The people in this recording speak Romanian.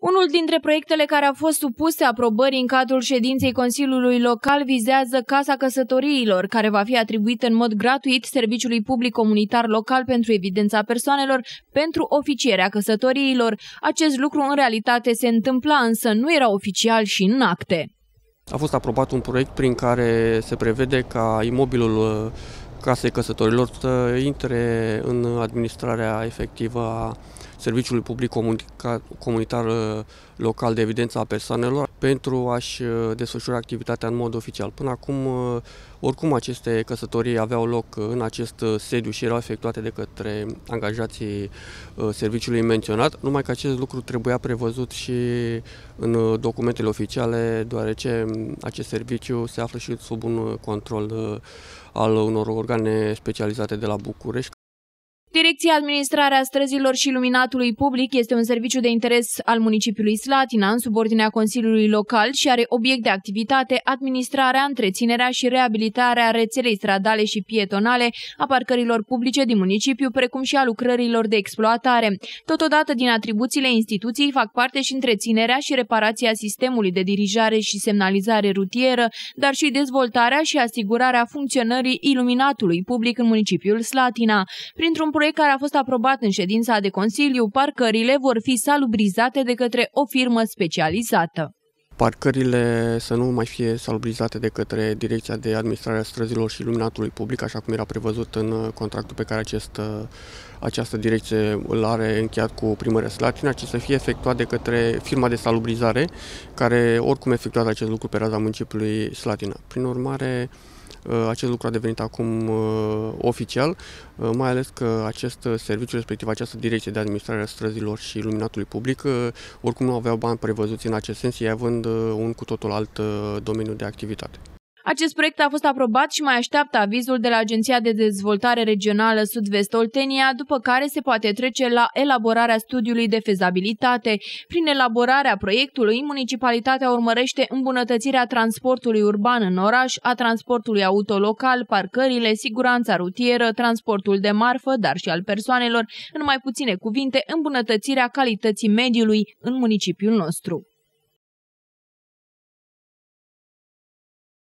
Unul dintre proiectele care a fost supuse aprobării în cadrul ședinței Consiliului Local vizează Casa Căsătoriilor, care va fi atribuită în mod gratuit Serviciului Public Comunitar Local pentru Evidența Persoanelor pentru oficierea căsătoriilor. Acest lucru în realitate se întâmpla, însă nu era oficial și în acte. A fost aprobat un proiect prin care se prevede ca imobilul uh, casei căsătorilor să intre în administrarea efectivă a Serviciului Public Comunitar uh, Local de Evidență a Persoanelor pentru a-și uh, desfășura activitatea în mod oficial. Până acum, uh, oricum, aceste căsătorii aveau loc în acest sediu și erau efectuate de către angajații serviciului menționat, numai că acest lucru trebuia prevăzut și în documentele oficiale, deoarece um, acest serviciu se află și sub un control al unor organe specializate de la București, Direcția Administrarea Străzilor și Luminatului Public este un serviciu de interes al municipiului Slatina, în subordinea Consiliului Local și are obiect de activitate administrarea, întreținerea și reabilitarea rețelei stradale și pietonale a parcărilor publice din municipiu, precum și a lucrărilor de exploatare. Totodată, din atribuțiile instituției fac parte și întreținerea și reparația sistemului de dirijare și semnalizare rutieră, dar și dezvoltarea și asigurarea funcționării iluminatului public în municipiul Slatina. Printr-un proiect proiect care a fost aprobat în ședința de Consiliu, parcările vor fi salubrizate de către o firmă specializată parcările să nu mai fie salubrizate de către Direcția de Administrare a Străzilor și Luminatului Public, așa cum era prevăzut în contractul pe care acest, această direcție îl are încheiat cu primăria Slatina, ci să fie efectuat de către firma de salubrizare, care oricum efectuează acest lucru pe raza municipiului Slatina. Prin urmare, Uh, acest lucru a devenit acum uh, oficial, uh, mai ales că acest serviciu respectiv, această direcție de administrare a străzilor și iluminatului public, oricum nu aveau bani prevăzuți în acest sens, ei având un cu totul alt domeniu de activitate. Acest proiect a fost aprobat și mai așteaptă avizul de la Agenția de Dezvoltare Regională Sud-Vest Oltenia, după care se poate trece la elaborarea studiului de fezabilitate. Prin elaborarea proiectului, municipalitatea urmărește îmbunătățirea transportului urban în oraș, a transportului autolocal, parcările, siguranța rutieră, transportul de marfă, dar și al persoanelor, în mai puține cuvinte, îmbunătățirea calității mediului în municipiul nostru.